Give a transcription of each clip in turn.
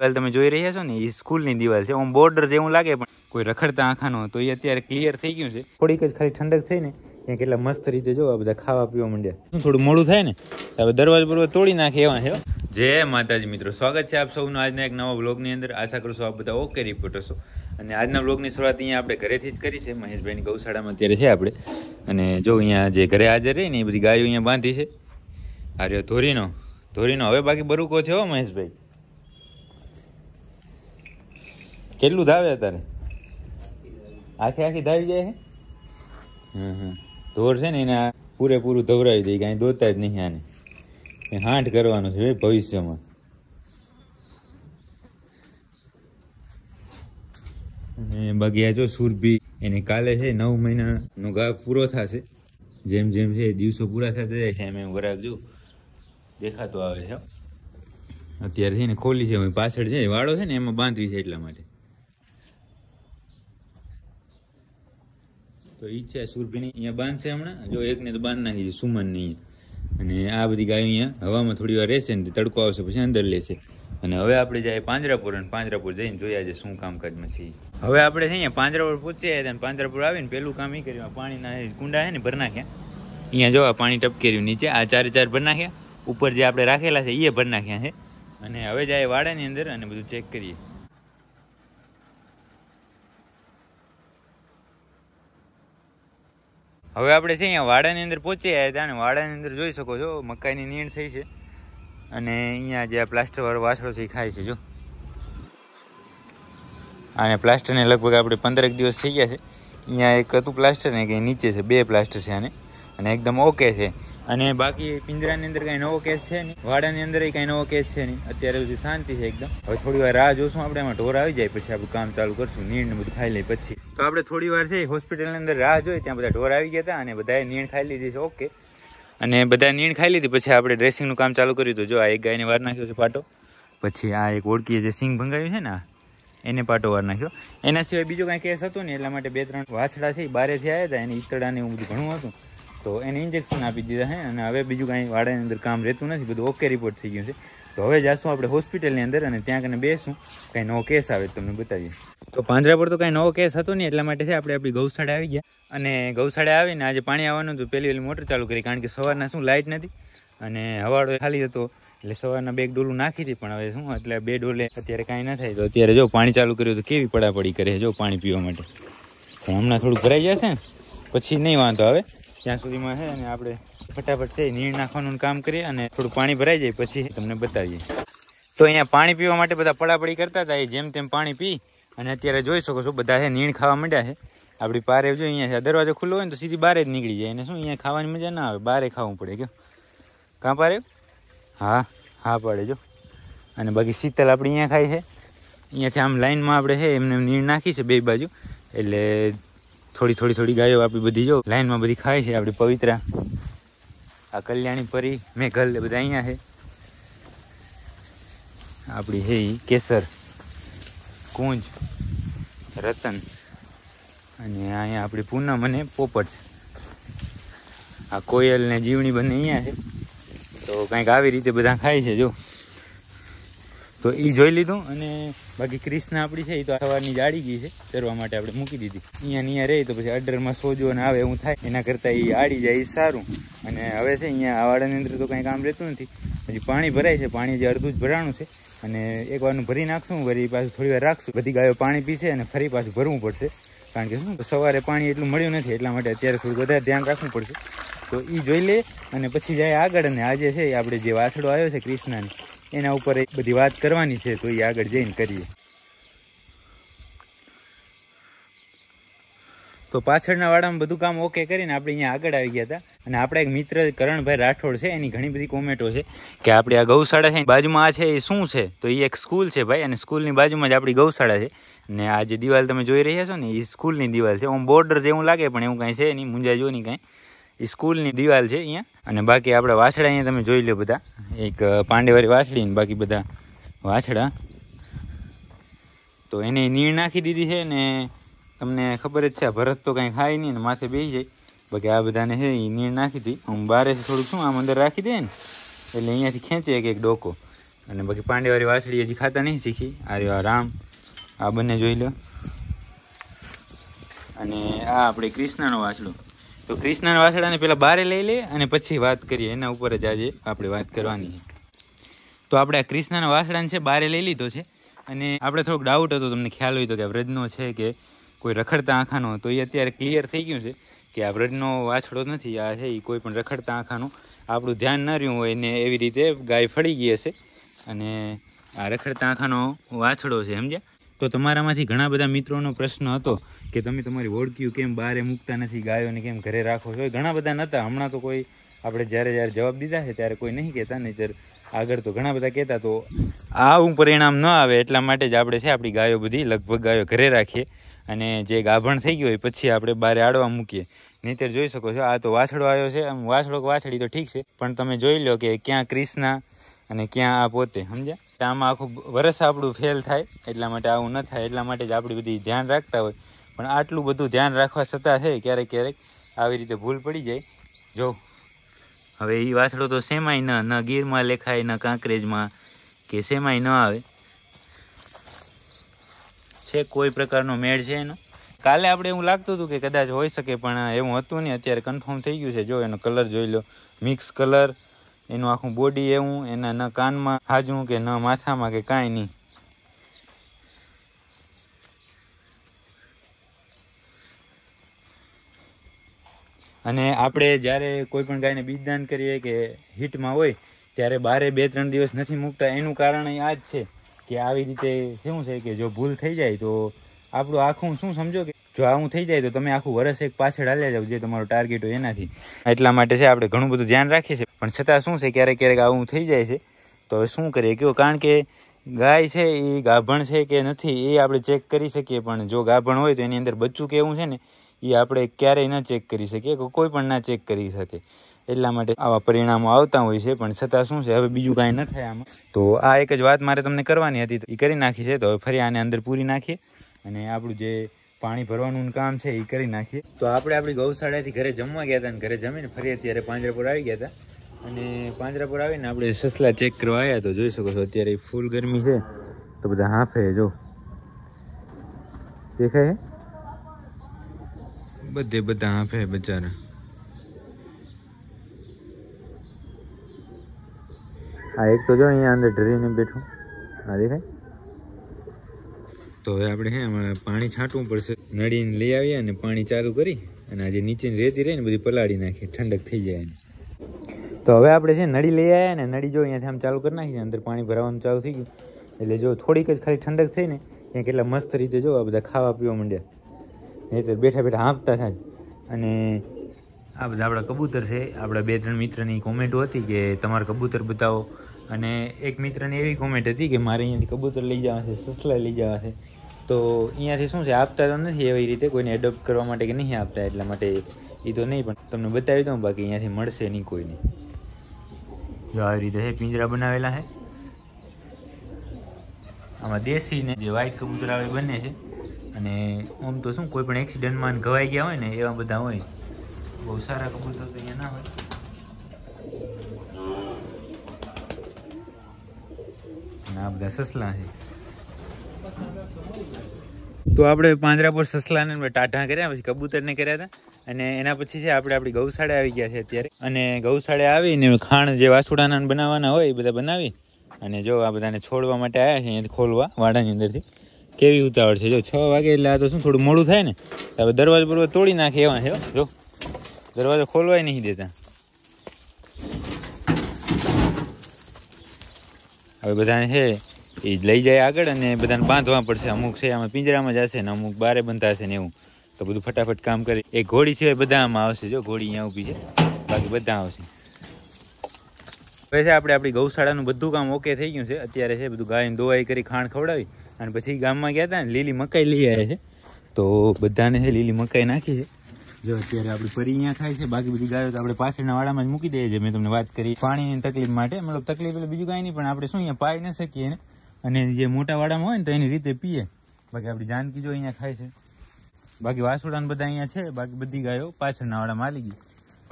તમે જોઈ રહ્યા છો ને એ સ્કૂલની દિવાલ છે આમ બોર્ડર જેવું લાગે પણ કોઈ રખડતા આંખાનો તો એ અત્યારે ક્લિયર થઈ ગયું છે થોડીક જ ખાલી ઠંડક થઈ ને ત્યાં કેટલા મસ્ત રીતે જો આ બધા ખાવા પીવા માંડ્યા થોડું મોડું થાય ને હવે દરવાજો બરવા તોડી નાખે એવા છે જય માતાજી મિત્રો સ્વાગત છે આપ સૌનું આજના એક નવા બ્લોગની અંદર આશા કરું છું આપ બધા ઓકે રિપોર્ટ હશો અને આજના બ્લોગની શરૂઆત અહીંયા આપણે ઘરેથી જ કરી છે મહેશભાઈની ગૌશાળામાં અત્યારે છે આપણે અને જો અહીંયા જે ઘરે હાજર રહી ને એ બધી ગાયો અહીંયા બાંધી છે આ રહ્યો ધોરીનો ધોરીનો હવે બાકી બરુકો હો મહેશભાઈ કેટલું ધાવે અત્યારે આખી આખી ધાવી જાય હમ હમ ધોર છે ને એને પૂરેપૂરું ધવરાવી દઈ કાંઈ દોતા જ નહીં આને હાંઠ કરવાનું છે ભાઈ ભવિષ્યમાં ને બાકી આ જો સુરભી એને કાલે છે નવ મહિનાનો ગાભ પૂરો થશે જેમ જેમ છે દિવસો પૂરા થતા જાય છે એમ એમ વરાગ દેખાતો આવે છે અત્યારે છે ને ખોલી છે પાછળ છે વાળો છે ને એમાં બાંધવી છે એટલા માટે તો ઈ છે સુરભીની અહીંયા બાંધશે હમણાં જો એકને તો બાંધ નાખી છે સુમનની અને આ બધી ગાયો અહીંયા હવામાં થોડી વાર રહેશે ને તડકો આવશે પછી અંદર લેશે અને હવે આપણે જાય પાંજરાપુર અને પાંજરાપુર જઈને જોયા છે શું કામકાજમાં છે હવે આપણે અહીંયા પાંજરાપુર પહોંચ્યા અને પાંજરાપુર આવીને પહેલું કામ એ કર્યું પાણીના કુંડા છે ને ભરી નાખ્યા અહીંયા જોવા પાણી ટપકેર્યું નીચે આ ચારે ચાર ભરી નાખ્યા ઉપર જે આપણે રાખેલા છે એ ભરી નાખ્યા છે અને હવે જાય વાડાની અંદર અને બધું ચેક કરીએ હવે આપણે છે અહીંયા વાડાની અંદર પહોંચી આવ્યા ત્યાં અને વાડાની અંદર જોઈ શકો છો મકાઈની નીણ થઈ છે અને અહીંયા જે આ પ્લાસ્ટરવાળો વાસળો છે એ ખાય છે જો અને પ્લાસ્ટરને લગભગ આપણે પંદરેક દિવસ થઈ ગયા છે અહીંયા એક હતું પ્લાસ્ટર ને કે નીચે છે બે પ્લાસ્ટર છે આને અને એકદમ ઓકે છે અને બાકી પિંજરાની અંદર કાંઈ નવો કેસ છે નહીં વાડાની અંદર કાંઈ નવો કેસ છે નહીં અત્યારે બધી શાંતિ છે એકદમ હવે થોડી વાર રાહ જોશું આપણે એમાં ઢોર આવી જાય પછી આપણું કામ ચાલુ કરશું નીણ ને બધું ખાઈ લઈ પછી તો આપણે થોડી વાર છે હોસ્પિટલની અંદર રાહ જોઈ ત્યાં બધા ઢોર આવી ગયા હતા અને બધાએ નીણ ખાઈ લીધી છે ઓકે અને બધા નીણ ખાઈ લીધી પછી આપણે ડ્રેસિંગનું કામ ચાલુ કર્યું હતું જો આ એક ગાયને વાર નાખ્યો છે પાટો પછી આ એક ઓળખીએ જે સિંગ ભંગાયું છે ને એને પાટો વાર નાખ્યો એના સિવાય બીજો કાંઈ કેસ હતો ને એટલા માટે બે ત્રણ વાછડા છે બારેથી આવ્યા હતા એને ઈતડાને એવું બધું ઘણું હતું તો એને ઇન્જેક્શન આપી દીધા છે અને હવે બીજું કાંઈ વાડાની અંદર કામ રહેતું નથી બધું ઓકે રિપોર્ટ થઈ ગયું છે તો હવે જઈશું આપણે હોસ્પિટલની અંદર અને ત્યાં કને બેસું કાંઈ નવો કેસ આવે તમને બતાવીએ તો પાંજરા પર તો કાંઈ નવો કેસ હતો નહીં એટલા માટે છે આપણે આપણી ગૌશાળા આવી ગયા અને શાળે આવીને આજે પાણી આવવાનું હતું પહેલી વહેલી મોટર ચાલુ કરી કારણ કે સવારના શું લાઇટ નથી અને હવાડો ખાલી હતો એટલે સવારના બે ડોલું નાખી હતી પણ હવે શું એટલે બે ડોલે અત્યારે કાંઈ ના થાય તો અત્યારે જો પાણી ચાલુ કર્યું તો કેવી પડાપડી કરે જો પાણી પીવા માટે હમણાં થોડું ભરાઈ જશે ને પછી નહીં વાંધો આવે ત્યાં સુધીમાં છે અને આપણે ફટાફટ છે નીર નાખવાનું કામ કરીએ અને થોડું પાણી ભરાઈ જાય પછી તમને બતાવીએ તો અહીંયા પાણી પીવા માટે બધા પડાપડી કરતા હતા એ જેમ તેમ પાણી પી અને અત્યારે જોઈ શકો છો બધા છે નીણ ખાવા માંડ્યા છે આપણી પારે જો અહીંયા દરવાજો ખુલ્લો હોય ને તો સીધી બહાર જ નીકળી જાય અને શું અહીંયા ખાવાની મજા ના આવે બારે ખાવું પડે કે કાં પારે હા હા પડે જો અને બાકી શીતલ આપણે અહીંયા ખાય છે અહીંયાથી આમ લાઈનમાં આપણે છે એમને નીણ નાખી છે બે બાજુ એટલે થોડી થોડી થોડી ગાયો આપી બધી જો લાઈનમાં બધી ખાય છે આપણી પવિત્રા આ કલ્યાણી પરી મેઘલ બધા અહીંયા છે આપણી છે કેસર કુંજ રતન અને અહીંયા આપણી પૂનમ અને પોપટ આ કોયલ ને જીવણી બંને અહીંયા છે તો કંઈક આવી રીતે બધા ખાય છે જો તો એ જોઈ લીધું અને બાકી ક્રિષ્ના આપણી છે એ તો સવારની જાળી ગઈ છે ચરવા માટે આપણે મૂકી દીધી અહીંયા અહીંયા રહી તો પછી અડરમાં સોજો ને આવે એવું થાય એના કરતાં એ આડી જાય એ સારું અને હવે છે અહીંયા આવાડાની અંદર તો કંઈ કામ રહેતું નથી હજી પાણી ભરાય છે પાણી જે અડધું જ ભરાણું છે અને એક વારનું ભરી નાખશું વળી પાછું થોડી વાર રાખશું બધી ગાયો પાણી પીશે અને ફરી પાછું ભરવું પડશે કારણ કે શું સવારે પાણી એટલું મળ્યું નથી એટલા માટે અત્યારે થોડું વધારે ધ્યાન રાખવું પડશે તો એ જોઈ લે અને પછી જાય આગળ અને આજે છે આપણે જે વાછડો આવ્યો છે ક્રિષ્નાની એના ઉપર એક બધી વાત કરવાની છે તો એ આગળ જઈને કરીએ તો પાછળના વાળામાં બધું કામ ઓકે કરીને આપણે અહીંયા આગળ આવી ગયા હતા અને આપણા એક મિત્ર કરણભાઈ રાઠોડ છે એની ઘણી બધી કોમેન્ટો છે કે આપણી આ ગૌશાળા છે બાજુમાં આ છે એ શું છે તો એ એક સ્કૂલ છે ભાઈ અને સ્કૂલની બાજુમાં જ આપણી ગૌશાળા છે ને આ જે દિવાલ તમે જોઈ રહ્યા છો ને એ સ્કૂલની દિવાલ છે આમ બોર્ડર જેવું લાગે પણ એવું કાંઈ છે નહીં મુંજાજો નહીં કાંઈ એ સ્કૂલની દિવાલ છે અહીંયા અને બાકી આપણા વાછડા અહીંયા તમે જોઈ લો બધા એક પાંડેવાળી વાછડી ને બાકી બધા વાછડા તો એને નીણ નાખી દીધી છે ને તમને ખબર જ છે ભરત તો કાંઈ ખાય નહીં ને માથે બેસી જાય બાકી આ બધાને છે એ નીણ નાખી હતી હું બારે થોડુંક શું આમ અંદર રાખી દે ને એટલે અહીંયાથી ખેંચે એક એક ડોકો અને બાકી પાંડેવાળી વાછડી હજી ખાતા નહીં શીખી આ રામ આ બંને જોઈ લો અને આ આપણે કૃષ્ણનો વાછડું તો કૃષ્ણના વાસળાને પેલા બારે લઈ લે અને પછી વાત કરીએ એના ઉપર જ આજે આપણે વાત કરવાની તો આપણે આ કૃષ્ણના વાસળાને છે બારે લઈ લીધો છે અને આપણે થોડોક ડાઉટ હતો તમને ખ્યાલ હોય તો કે આ વ્રજનો છે કે કોઈ રખડતા આંખાનો તો એ અત્યારે ક્લિયર થઈ ગયું છે કે આ વ્રજનો વાછડો નથી આ છે એ કોઈ પણ રખડતા આંખાનું આપણું ધ્યાન ન રહ્યું હોય ને એવી રીતે ગાય ફળી ગઈ હશે અને આ રખડતા આંખાનો વાછડો છે સમજ્યા તો તમારામાંથી ઘણા બધા મિત્રોનો પ્રશ્ન હતો કે તમે તમારી ઓળખ્યું કેમ બહારે મૂકતા નથી ગાયોને કેમ ઘરે રાખો છો ઘણા બધા નહોતા હમણાં તો કોઈ આપણે જ્યારે જ્યારે જવાબ દીધા છે ત્યારે કોઈ નહીં કહેતા નહીં આગળ તો ઘણા બધા કહેતા તો આવું પરિણામ ન આવે એટલા માટે જ આપણે છે આપણી ગાયો બધી લગભગ ગાયો ઘરે રાખીએ અને જે ગાભણ થઈ ગયું હોય પછી આપણે બહાર આડવા મૂકીએ નહીંતર જોઈ શકો છો આ તો વાછડો આવ્યો છે આમ વાછડો વાછડી તો ઠીક છે પણ તમે જોઈ લો કે ક્યાં ક્રિષ્ના અને ક્યાં આ પોતે સમજ્યા આમાં આખું વરસ આપણું ફેલ થાય એટલા માટે આવું ન થાય એટલા માટે જ આપણી બધી ધ્યાન રાખતા હોય પણ આટલું બધું ધ્યાન રાખવા છતાં છે ક્યારેક ક્યારેક આવી રીતે ભૂલ પડી જાય જો હવે એ વાછડો તો સેમાય ન ન ગીરમાં લેખાય ન કાંકરેજમાં કે સેમાય ન આવે છે કોઈ પ્રકારનો મેળ છે એનો કાલે આપણે એવું લાગતું હતું કે કદાચ હોઈ શકે પણ એવું હતું નહીં અત્યારે કન્ફર્મ થઈ ગયું છે જો એનો કલર જોઈ લો મિક્સ કલર એનું આખું બોડી એવું એના ન કાનમાં હાજવું કે ન માથામાં કે કાંઈ નહીં અને આપણે જ્યારે કોઈ પણ ગાયને બીજદાન કરીએ કે હીટમાં હોય ત્યારે બારે બે ત્રણ દિવસ નથી મૂકતા એનું કારણ આ જ છે કે આવી રીતે શું છે કે જો ભૂલ થઈ જાય તો આપણું આખું શું સમજો કે જો આવું થઈ જાય તો તમે આખું વર્ષ એક પાછળ હાલ્યા જાવ જે તમારો ટાર્ગેટ હોય એનાથી એટલા માટે છે આપણે ઘણું બધું ધ્યાન રાખીએ છીએ પણ છતાં શું છે ક્યારેક ક્યારેક આવું થઈ જાય છે તો હવે શું કરીએ કયો કારણ કે ગાય છે એ ગાભણ છે કે નથી એ આપણે ચેક કરી શકીએ પણ જો ગાભણ હોય તો એની અંદર બચ્ચું કેવું છે ને એ આપણે ક્યારેય ન ચેક કરી શકીએ કે કોઈ પણ ના ચેક કરી શકે એટલા માટે આવા પરિણામો આવતા હોય છે પણ છતાં શું છે હવે બીજું કાંઈ ન થાય આમાં તો આ એક જ વાત મારે તમને કરવાની હતી તો એ કરી નાખી છે તો હવે ફરી આને અંદર પૂરી નાખીએ અને આપણું જે પાણી ભરવાનું કામ છે એ કરી નાખીએ તો આપણે આપણી ગૌશાળાથી ઘરે જમવા ગયા હતા અને ઘરે જમીને ફરી અત્યારે પાંજરાપુર આવી ગયા હતા અને પાંજરાપુર આવીને આપણે સસલા ચેક કરવા આવ્યા તો જોઈ શકો છો અત્યારે ફૂલ ગરમી છે તો બધા હાંફે જો દેખાય બધે બધા હાંફે બચારા હા એક તો જો અહીંયા અંદર ડરીને બેઠો આ દેખાય તો હવે આપણે હે હમણાં પાણી છાંટવું પડશે નળીને લઈ આવીએ અને પાણી ચાલુ કરી અને આજે નીચેની રેતી રહીને બધી પલાળી નાખીએ ઠંડક થઈ જાય એને તો હવે આપણે છે નળી લઈ આવ્યા ને નળી જો અહીંયાથી આમ ચાલુ કરી નાખી અંદર પાણી ભરાવાનું ચાલુ થઈ ગયું એટલે જો થોડીક જ ખાલી ઠંડક થઈ ને ત્યાં કેટલા મસ્ત રીતે જો આ બધા ખાવા પીવા માંડ્યા નહીં તો બેઠા બેઠા હાંપતા થાય અને આ બધા આપણા કબૂતર છે આપણા બે ત્રણ મિત્રની કોમેન્ટો હતી કે તમારે કબૂતર બતાવો અને એક મિત્રની એવી કોમેન્ટ હતી કે મારે અહીંયાથી કબૂતર લઈ જવા છે સસલા લઈ જવા છે તો અહીંયાથી શું છે આપતા તો નથી એવી રીતે કોઈને એડોપ્ટ કરવા માટે કે નહીં આપતા એટલા માટે એ તો નહીં પણ તમને બતાવી દઉં બાકી અહીંયાથી મળશે નહીં કોઈને જો આવી રીતે છે પિંજરા બનાવેલા છે આમાં દેશી ને જે વાઇટ કબૂતરા આવે બંને છે અને આમ તો શું કોઈ પણ એક્સિડન્ટમાં ઘવાઈ ગયા હોય ને એવા બધા હોય બહુ સારા કબૂતર તો અહીંયા ના હોય આ બધા સસલા છે તો આપણે પાંજરાપુર સસલાને ટાઢા કર્યા પછી કબૂતરને કર્યા હતા અને એના પછી છે આપણે આપણી ગૌશાળા આવી ગયા છે અત્યારે અને ગૌશાળા આવીને ખાણ જે વાસુડાના બનાવવાના હોય એ બધા બનાવી અને જો આ બધાને છોડવા માટે આવ્યા છે અહીંયાથી ખોલવા વાડાની અંદરથી કેવી ઉતાવળ છે જો છ વાગે એટલે આ તો શું થોડું મોડું થાય ને હવે દરવાજો બરવાજો તોડી નાખે એવા છે જો દરવાજો ખોલવાય નહીં દેતા હવે બધાને છે એ લઈ જાય આગળ અને બધાને બાંધવા પડશે અમુક છે આમાં પિંજરામાં જશે ને અમુક બારે બંધાશે ને એવું તો બધું ફટાફટ કામ કરી એ ઘોડી સિવાય બધામાં આવશે જો ઘોડી અહીંયા ઊભી છે બાકી બધા આવશે પછી આપણે આપણી ગૌશાળાનું બધું કામ ઓકે થઈ ગયું છે અત્યારે છે બધું ગાયને દોવાઈ કરી ખાણ ખવડાવી અને પછી ગામમાં ગયા હતા ને લીલી મકાઈ લઈ આવ્યા છે તો બધાને છે લીલી મકાઈ નાખી છે જો અત્યારે આપણે ફરી અહીંયા ખાય છે બાકી બધી ગાયો તો આપણે પાછળના વાડામાં જ મૂકી દઈએ છીએ મેં તમને વાત કરી પાણીની તકલીફ માટે મતલબ તકલીફ એટલે બીજું કાંઈ નહીં પણ આપણે શું અહીંયા પાઈ ન શકીએ અને જે મોટા વાડામાં હોય ને તો એની રીતે પીએ બાકી આપણી જાનકી જો અહીંયા ખાય છે બાકી વાસુડાને બધા અહીંયા છે બાકી બધી ગાયો પાછળના વાળા માલી ગઈ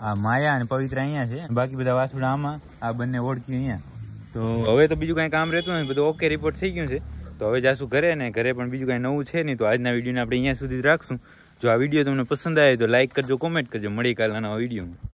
આ માયા અને પવિત્ર અહીંયા છે બાકી બધા વાસુડા આમાં આ બંને ઓળખી અહીંયા તો હવે તો બીજું કાંઈ કામ રહેતું નથી બધું ઓકે રિપોર્ટ થઈ ગયું છે તો હવે જાશું ઘરે ને ઘરે પણ બીજું કાંઈ નવું છે નહીં તો આજના વિડીયોને આપણે અહીંયા સુધી રાખશું જો આ વિડીયો તમને પસંદ આવે તો લાઇક કરજો કોમેન્ટ કરજો મળી કાલના વિડીયો